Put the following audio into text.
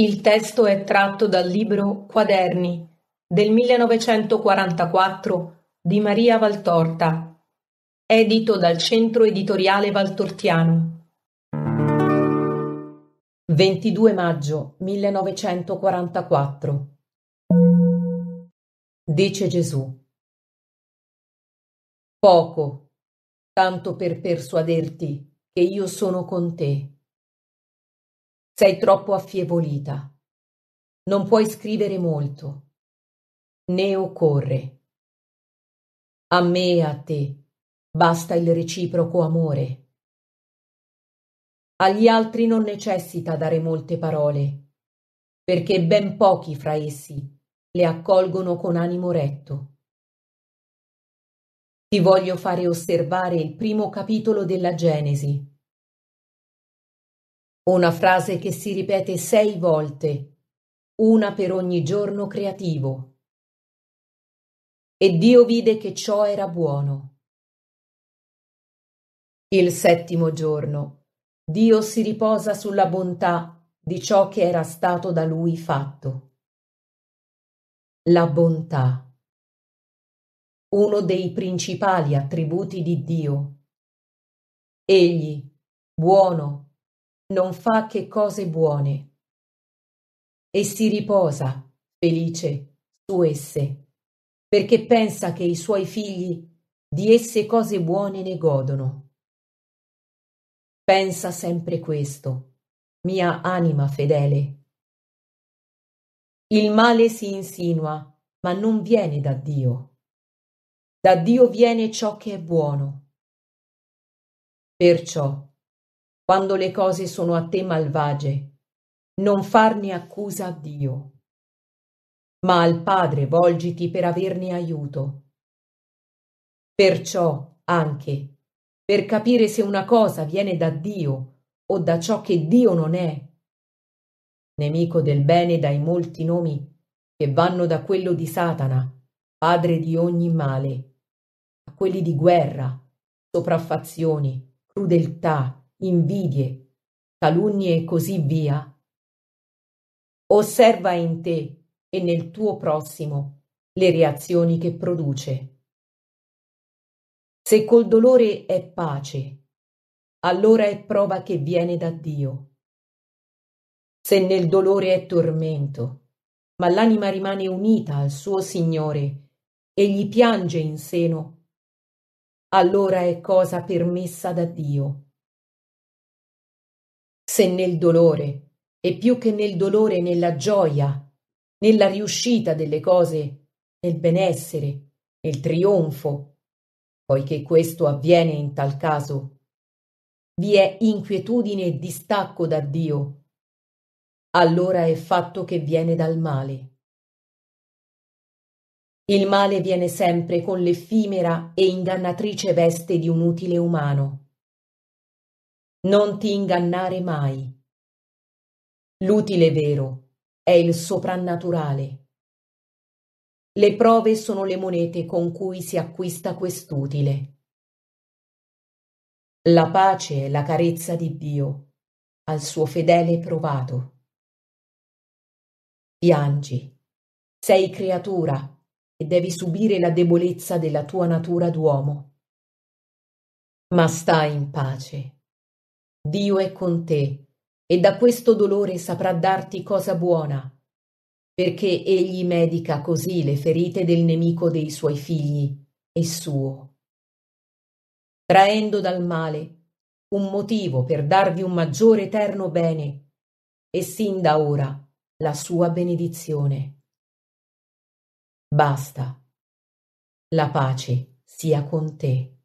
Il testo è tratto dal libro Quaderni del 1944 di Maria Valtorta, edito dal Centro Editoriale Valtortiano. 22 maggio 1944 Dice Gesù Poco, tanto per persuaderti che io sono con te sei troppo affievolita. Non puoi scrivere molto. Né occorre. A me e a te basta il reciproco amore. Agli altri non necessita dare molte parole, perché ben pochi fra essi le accolgono con animo retto. Ti voglio fare osservare il primo capitolo della Genesi, una frase che si ripete sei volte, una per ogni giorno creativo. E Dio vide che ciò era buono. Il settimo giorno, Dio si riposa sulla bontà di ciò che era stato da lui fatto. La bontà uno dei principali attributi di Dio. Egli, buono, non fa che cose buone e si riposa, felice, su esse, perché pensa che i suoi figli di esse cose buone ne godono. Pensa sempre questo, mia anima fedele. Il male si insinua, ma non viene da Dio. Da Dio viene ciò che è buono. Perciò quando le cose sono a te malvagie, non farne accusa a Dio. Ma al Padre volgiti per averne aiuto. Perciò, anche, per capire se una cosa viene da Dio o da ciò che Dio non è, nemico del bene dai molti nomi che vanno da quello di Satana, padre di ogni male, a quelli di guerra, sopraffazioni, crudeltà, invidie, calunnie e così via. Osserva in te e nel tuo prossimo le reazioni che produce. Se col dolore è pace, allora è prova che viene da Dio. Se nel dolore è tormento, ma l'anima rimane unita al suo Signore e gli piange in seno, allora è cosa permessa da Dio se nel dolore, e più che nel dolore nella gioia, nella riuscita delle cose, nel benessere, nel trionfo, poiché questo avviene in tal caso. Vi è inquietudine e distacco da Dio. Allora è fatto che viene dal male. Il male viene sempre con l'effimera e ingannatrice veste di un utile umano. Non ti ingannare mai. L'utile vero è il soprannaturale. Le prove sono le monete con cui si acquista quest'utile. La pace è la carezza di Dio al suo fedele provato. Piangi, sei creatura e devi subire la debolezza della tua natura d'uomo. Ma stai in pace Dio è con te e da questo dolore saprà darti cosa buona, perché egli medica così le ferite del nemico dei suoi figli e suo. Traendo dal male un motivo per darvi un maggiore eterno bene e sin da ora la sua benedizione. Basta. La pace sia con te.